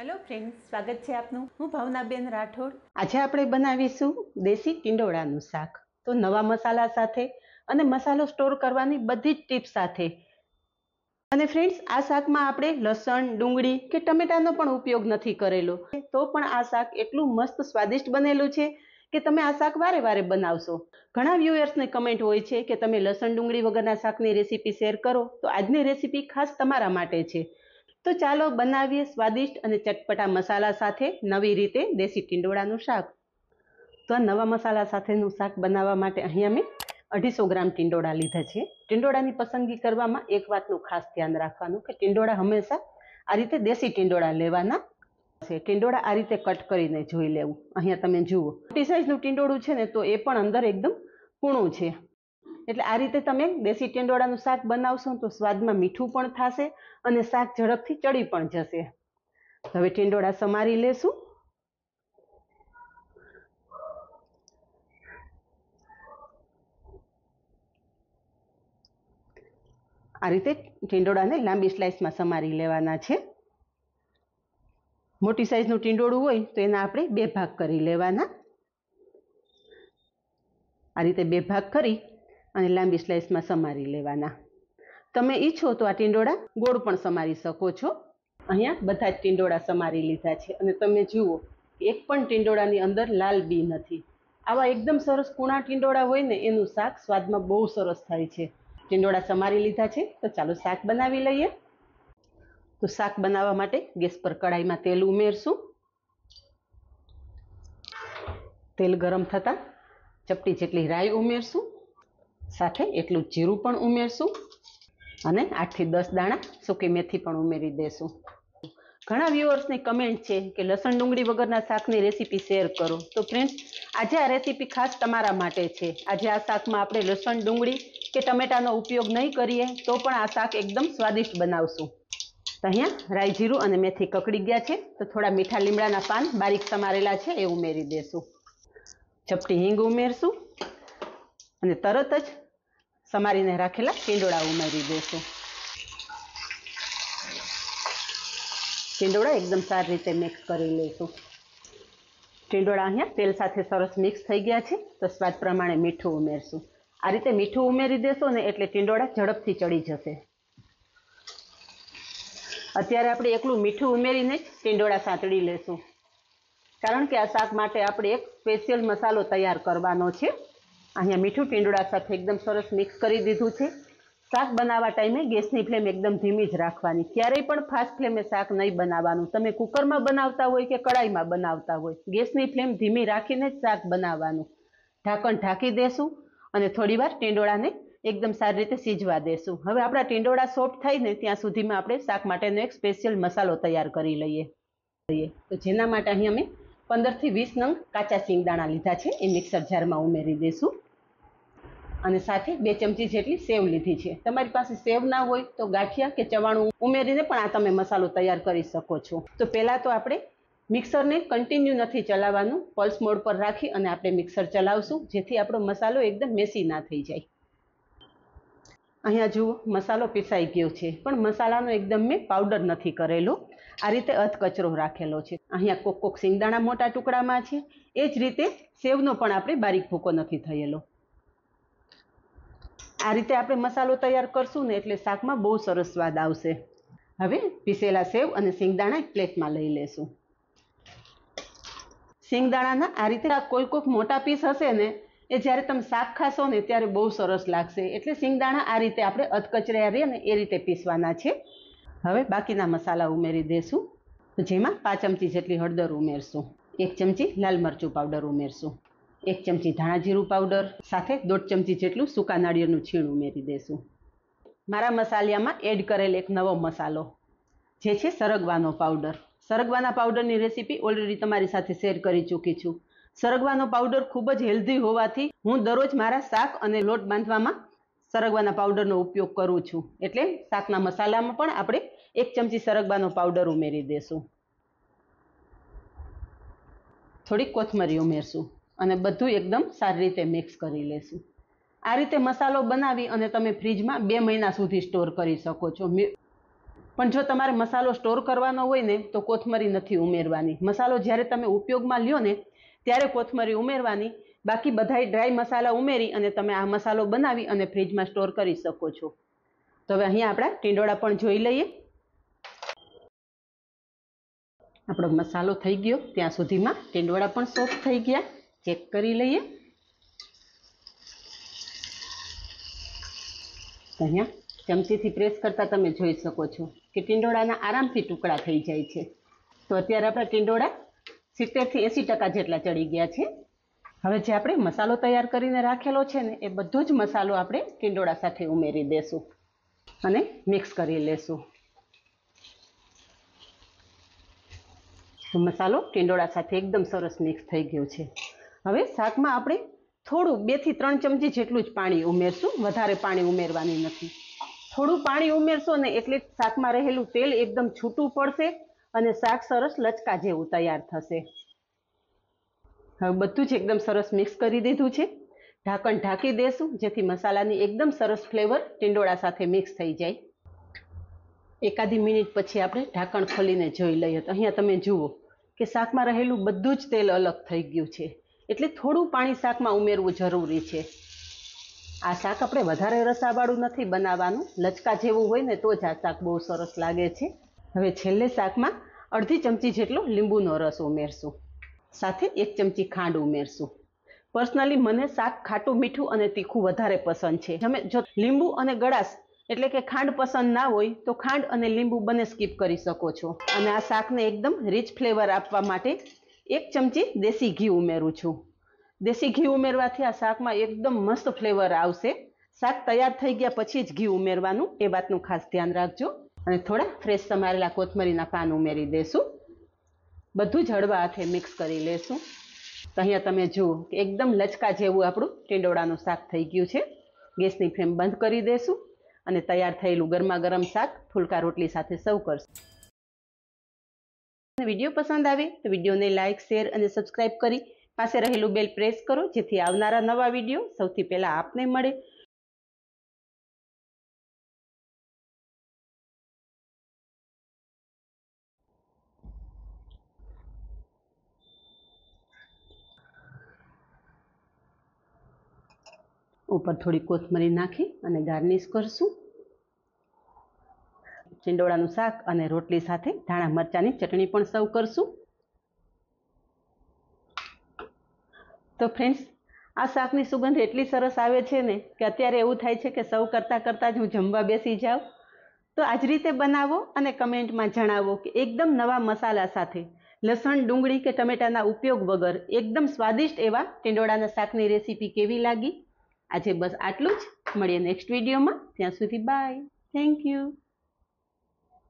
hello friend સ્વાગત છે આપનું હું ભાવનાબેન રાઠોડ આજે આપણે બનાવીશું દેશી ટિંડોળાનું શાક તો નવા મસાલા સાથે અને મસાલો સ્ટોર કરવાની બધી જ ટીપ સાથે અને ફ્રેન્ડ્સ આ શાકમાં આપણે લસણ ડુંગળી કે ટમેટાનો પણ ઉપયોગ નથી કરેલો તો પણ આ શાક એટલું મસ્ત સ્વાદિષ્ટ બનેલું છે કે તમે આ શાક વારે વારે બનાવશો ઘણા વ્યુઅર્સને કમેન્ટ હોય છે કે તમે લસણ ડુંગળી વગરના શાકની રેસીપી શેર કરો તો આજની રેસીપી ખાસ તમારા માટે છે તો ચાલો બનાવીએ સ્વાદિષ્ટ અને ચટપટા મસાલા સાથે નવી રીતે દેશી ટીંડોળાનું શાક તો આ નવા મસાલા સાથેનું શાક બનાવવા માટે અહીંયા મેં અઢીસો ગ્રામ ટીંડોળા લીધા છે ટીંડોળાની પસંદગી કરવામાં એક વાતનું ખાસ ધ્યાન રાખવાનું કે ટીંડોળા હંમેશા આ રીતે દેશી ટીંડોળા લેવાના છે ટીંડોળા આ રીતે કટ કરીને જોઈ લેવું અહીંયા તમે જુઓ મોટી સાઈઝનું ટીંડોળું છે ને તો એ પણ અંદર એકદમ કૂણું છે એટલે આ રીતે તમે દેશી ટેંડોળાનું શાક બનાવશો તો સ્વાદમાં મીઠું પણ થશે અને શાક ઝડપથી ચડી પણ જશે હવે ટેંડોળા સમારી લેશું આ રીતે ટીંડોળાને લાંબી સ્લાઇસમાં સમારી લેવાના છે મોટી સાઇઝનું ટીંડોળું હોય તો એના આપણે બે ભાગ કરી લેવાના આ રીતે બે ભાગ કરી અને લાંબી સ્લાઇસમાં સમારી લેવાના તમે ઈચ્છો તો આ ટીંડોળા ગોળ પણ સમારી શકો છો અહીંયા બધા જ ટીંડોળા સમારી લીધા છે અને તમે જુઓ એક પણ ટીંડોળાની અંદર લાલ બી નથી આવા એકદમ સરસ કૂણા ટીંડોળા હોય ને એનું શાક સ્વાદમાં બહુ સરસ થાય છે ટીંડોળા સમારી લીધા છે તો ચાલો શાક બનાવી લઈએ તો શાક બનાવવા માટે ગેસ પર કડાઈમાં તેલ ઉમેરશું તેલ ગરમ થતાં ચપટી જેટલી રાઈ ઉમેરશું સાથે એટલું જીરું પણ ઉમેરશું અને આઠથી દસ દાણા સૂકી મેથી પણ ઉમેરી દેશું ઘણા વ્યુઅર્સની કમેન્ટ છે કે લસણ ડુંગળી વગરના શાકની રેસીપી શેર કરો તો ફ્રેન્ડ્સ આજે આ રેસીપી ખાસ તમારા માટે છે આજે આ શાકમાં આપણે લસણ ડુંગળી કે ટમેટાનો ઉપયોગ નહીં કરીએ તો પણ આ શાક એકદમ સ્વાદિષ્ટ બનાવશું તો અહીંયા રાયજીરું અને મેથી કકડી ગયા છે તો થોડા મીઠા લીમડાના પાન બારીક સમારેલા છે એ ઉમેરી દેશું ચપટી હિંગ ઉમેરશું અને તરત જ સમારીને રાખેલા ટીંડોળા ઉમેરી દેશું ટીંડોળા એકદમ સારી રીતે મિક્સ કરી લઈશું ટીંડોળા અહીંયા તેલ સાથે સરસ મિક્સ થઈ ગયા છે તો સ્વાદ પ્રમાણે મીઠું ઉમેરશું આ રીતે મીઠું ઉમેરી દેશો ને એટલે ટીંડોળા ઝડપથી ચડી જશે અત્યારે આપણે એકલું મીઠું ઉમેરીને ટીંડોળા સાંતળી લેશું કારણ કે આ શાક માટે આપણે એક સ્પેશિયલ મસાલો તૈયાર કરવાનો છે અહીંયા મીઠું ટીંડોળા સાથે એકદમ સરસ મિક્સ કરી દીધું છે શાક બનાવવા ટાઈમે ગેસની ફ્લેમ એકદમ ધીમી જ રાખવાની ક્યારેય પણ ફાસ્ટ ફ્લેમે શાક નહીં બનાવવાનું તમે કુકરમાં બનાવતા હોય કે કડાઈમાં બનાવતા હોય ગેસની ફ્લેમ ધીમી રાખીને જ શાક બનાવવાનું ઢાંકણ ઢાંકી દેશું અને થોડીવાર ટીંડોળાને એકદમ સારી રીતે સીજવા દેશું હવે આપણા ટીંડોળા સોફ્ટ થાય ને ત્યાં સુધીમાં આપણે શાક માટેનો એક સ્પેશિયલ મસાલો તૈયાર કરી લઈએ તો જેના માટે અહીં અમે પંદરથી વીસ નંગ કાચા સિંગદાણા લીધા છે એ મિક્સર જારમાં ઉમેરી દઈશું અને સાથે બે ચમચી જેટલી સેવ લીધી છે તમારી પાસે સેવ ના હોય તો ગાંઠિયા કે ચવાણું ઉમેરીને પણ આ તમે મસાલો તૈયાર કરી શકો છો તો પહેલાં તો આપણે મિક્સરને કન્ટિન્યુ નથી ચલાવવાનું પલ્સ મોડ પર રાખી અને આપણે મિક્સર ચલાવશું જેથી આપણો મસાલો એકદમ મેસી ના થઈ જાય અહીંયા જુઓ મસાલો પીસાઈ ગયો છે પણ મસાલાનો એકદમ મેં પાવડર નથી કરેલો આ રીતે અધકચરો રાખેલો છે અહીંયા કોક કોક સિંગદાણા મોટા ટુકડામાં છે એ જ રીતે સેવનો પણ આપણે બારીક ભૂકો નથી થયેલો આ રીતે આપણે મસાલો તૈયાર કરશું ને એટલે શાકમાં બહુ સરસ સ્વાદ આવશે હવે પીસેલા સેવ અને સિંગદાણા એક પ્લેટમાં લઈ લેશું સિંગદાણાના આ રીતે કોઈ કોઈક મોટા પીસ હશે ને એ જ્યારે તમે શાક ખાશો ને ત્યારે બહુ સરસ લાગશે એટલે શિંગદાણા આ રીતે આપણે અધકચર્યા રહીએ ને એ રીતે પીસવાના છે હવે બાકીના મસાલા ઉમેરી દઈશું જેમાં પાંચ ચમચી જેટલી હળદર ઉમેરશું એક ચમચી લાલ મરચું પાવડર ઉમેરશું એક ચમચી ધાણા જીરું પાવડર સાથે દોઢ ચમચી જેટલું સૂકા નાળિયેરનું છીણ ઉમેરી દેશું મારા મસાલિયામાં એડ કરેલ એક નવો મસાલો જે છે સરગવાનો પાવડર સરગવાના પાવડરની રેસીપી ઓલરેડી તમારી સાથે શેર કરી ચૂકી છું સરગવાનો પાવડર ખૂબ જ હેલ્ધી હોવાથી હું દરરોજ મારા શાક અને લોટ બાંધવામાં સરગવાના પાવડરનો ઉપયોગ કરું છું એટલે શાકના મસાલામાં પણ આપણે એક ચમચી સરગવાનો પાવડર ઉમેરી દેશું થોડી કોથમરી ઉમેરશું અને બધું એકદમ સારી રીતે મિક્સ કરી લેશું આ રીતે મસાલો બનાવી અને તમે ફ્રીજમાં બે મહિના સુધી સ્ટોર કરી શકો છો પણ જો તમારે મસાલો સ્ટોર કરવાનો હોય ને તો કોથમરી નથી ઉમેરવાની મસાલો જ્યારે તમે ઉપયોગમાં લ્યો ને ત્યારે કોથમરી ઉમેરવાની બાકી બધાય ડ્રાય મસાલા ઉમેરી અને તમે આ મસાલો બનાવી અને ફ્રીજમાં સ્ટોર કરી શકો છો તો હવે અહીંયા આપણા ટીંડોળા પણ જોઈ લઈએ આપણો મસાલો થઈ ગયો ત્યાં સુધીમાં ટીંડોળા પણ સોફ્ટ થઈ ગયા ચેક કરી લઈએ અહીંયા ચમચીથી પ્રેસ કરતાં તમે જોઈ શકો છો કે ટીંડોળાના આરામથી ટુકડા થઈ જાય છે તો અત્યારે આપણા ટીંડોળા સિત્તેરથી એંસી ટકા જેટલા ચડી ગયા છે હવે જે આપણે મસાલો તૈયાર કરીને રાખેલો છે ને એ બધો જ મસાલો આપણે ટીંડોળા સાથે ઉમેરી દેશું અને મિક્સ કરી લેશું મસાલો ટીંડોળા સાથે એકદમ સરસ મિક્સ થઈ ગયો છે હવે શાકમાં આપણે થોડું બેથી ત્રણ ચમચી જેટલું જ પાણી ઉમેરશું વધારે પાણી ઉમેરવાની નથી થોડું પાણી ઉમેરશો ને એટલે શાકમાં રહેલું તેલ એકદમ છૂટું પડશે અને શાક સરસ લચકા જેવું તૈયાર થશે હવે બધું જ એકદમ સરસ મિક્સ કરી દીધું છે ઢાંકણ ઢાંકી દેશું જેથી મસાલાની એકદમ સરસ ફ્લેવર ટીંડોળા સાથે મિક્સ થઈ જાય એકાદી મિનિટ પછી આપણે ઢાંકણ ખોલીને જોઈ લઈએ તો અહીંયા તમે જુઓ કે શાકમાં રહેલું બધું જ તેલ અલગ થઈ ગયું છે એટલે થોડું પાણી શાકમાં ઉમેરવું જરૂરી છે આ શાક આપણે વધારે રસાવાળું નથી બનાવવાનું લચકા જેવું હોય ને તો જ આ શાક બહુ સરસ લાગે છે હવે છેલ્લે શાકમાં અડધી ચમચી જેટલો લીંબુનો રસ ઉમેરશું સાથે એક ચમચી ખાંડ ઉમેરશું પર્સનલી મને શાક ખાટું મીઠું અને તીખું વધારે પસંદ છે તમે જો લીંબુ અને ગળાશ એટલે કે ખાંડ પસંદ ના હોય તો ખાંડ અને લીંબુ બંને સ્કીપ કરી શકો છો અને આ શાકને એકદમ રીચ ફ્લેવર આપવા માટે એક ચમચી દેશી ઘી ઉમેરું છું દેશી ઘી ઉમેરવાથી આ શાકમાં એકદમ મસ્ત ફ્લેવર આવશે શાક તૈયાર થઈ ગયા પછી જ ઘી ઉમેરવાનું એ વાતનું ખાસ ધ્યાન રાખજો અને થોડા ફ્રેશ સમારેલા કોથમરીના પાન ઉમેરી દેશું બધું જળવા હાથે મિક્સ કરી લેશું તો અહીંયા તમે જુઓ કે એકદમ લચકા જેવું આપણું ટીંડોળાનું શાક થઈ ગયું છે ગેસની ફ્લેમ બંધ કરી દેશું અને તૈયાર થયેલું ગરમા ગરમ શાક ફૂલકા રોટલી સાથે સર્વ કરશું વિડીયો પસંદ આવે તો વિડીયોને લાઇક શેર અને સબસ્ક્રાઈબ કરી પાસે રહેલું બેલ પ્રેસ કરો જેથી આવનારા નવા વિડીયો સૌથી પહેલાં આપને મળે ઉપર થોડી કોથમરી નાખી અને ગાર્નિશ કરશું ચિંડોળાનું શાક અને રોટલી સાથે ધાણા મરચાંની ચટણી પણ સર્વ કરશું તો ફ્રેન્ડ્સ આ શાકની સુગંધ એટલી સરસ આવે છે ને કે અત્યારે એવું થાય છે કે સૌ કરતાં કરતાં જ હું જમવા બેસી જાઉં તો આજ રીતે બનાવો અને કમેન્ટમાં જણાવો કે એકદમ નવા મસાલા સાથે લસણ ડુંગળી કે ટમેટાના ઉપયોગ વગર એકદમ સ્વાદિષ્ટ એવા ટીંડોળાના શાકની રેસીપી કેવી લાગી આજે બસ આટલું જ મળીએ નેક્સ્ટ વિડીયોમાં ત્યાં સુધી બાય થેન્ક યુ